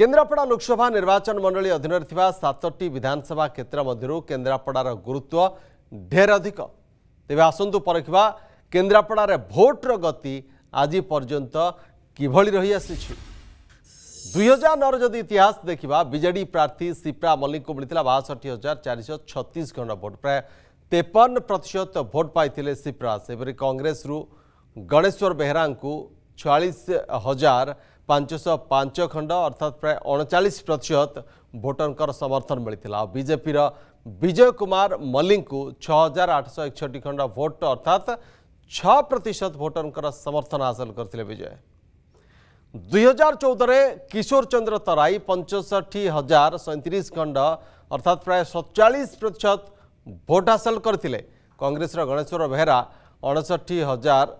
केन्द्रापड़ा लोकसभा निर्वाचन मंडल अधीन सतट विधानसभा क्षेत्र मध्य केन्द्रापड़ार गुरुत्व ढेर अधिक तेज आसतु पर केन्द्रापड़ भोट्र गति आज पर्यत कि रही आई हजार नौ जदि इतिहास देखा विजे प्रार्थी सीप्रा मल्लिक को मिलता बासठ हजार चार शह खंड भोट प्राय तेपन प्रतिशत भोट पाई सीप्रा से कंग्रेस गणेश्वर बेहरा को छयास हजार पांचश पांच खंड अर्थात प्राय अणचाश प्रतिशत भोटर समर्थन मिले और बीजेपी विजय कुमार मल्लिक को छहजार आठश एकसठ खंड भोट अर्थात छ प्रतिशत भोटर समर्थन हासिल करते विजय हजार चौदह किशोर चंद्र तराई पंचष्टी हजार सैंतीस खंड अर्थात प्राय सतचाश प्रतिशत भोट हासिल करते कंग्रेस गणेश्वर बेहरा अणसठी हजार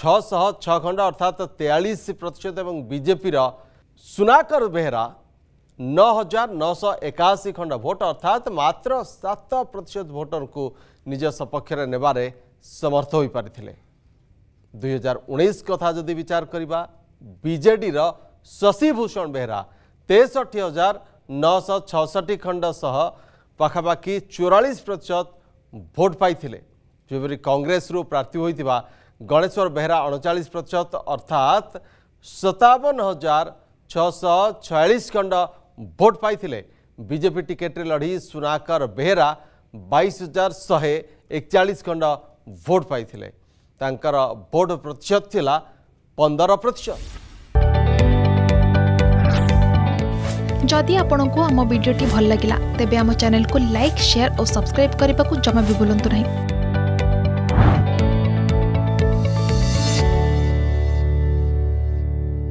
ଛଅଶହ ଛଅ ଖଣ୍ଡ ଅର୍ଥାତ୍ ତେୟାଳିଶ ପ୍ରତିଶତ ଏବଂ ବିଜେପିର ସୁନାକର ବେହେରା ନଅ ହଜାର ନଅଶହ ଏକାଅଶୀ ଖଣ୍ଡ ଭୋଟ୍ ଅର୍ଥାତ୍ ମାତ୍ର ସାତ ପ୍ରତିଶତ ଭୋଟରଙ୍କୁ ନିଜ ସପକ୍ଷରେ ନେବାରେ ସମର୍ଥ ହୋଇପାରିଥିଲେ ଦୁଇହଜାର ଉଣେଇଶ କଥା ଯଦି ବିଚାର କରିବା ବିଜେଡ଼ିର ଶଶୀଭୂଷଣ ବେହେରା ତେଷଠି ହଜାର ନଅଶହ ଛଅଷଠି ଖଣ୍ଡ ସହ ପାଖାପାଖି ଚଉରାଳିଶ ପ୍ରତିଶତ ଭୋଟ୍ ପାଇଥିଲେ ଯେପରି କଂଗ୍ରେସରୁ ପ୍ରାର୍ଥୀ ହୋଇଥିବା गणेश्वर बेहरा अड़चाश प्रतिशत अर्थात सतावन हजार छःश छयास खंड भोट पाई बीजेपी टिकेट लड़ी सुनाकर बेहरा बैश हजार शहे एकचाश खंड भोट पाई भोट प्रतिशत थिला पंदर प्रतिशत जदि आपण को आम भिडी भल लगा तेब आम चेल्क लाइक सेयार और सब्सक्राइब करने को जमा भी भूलु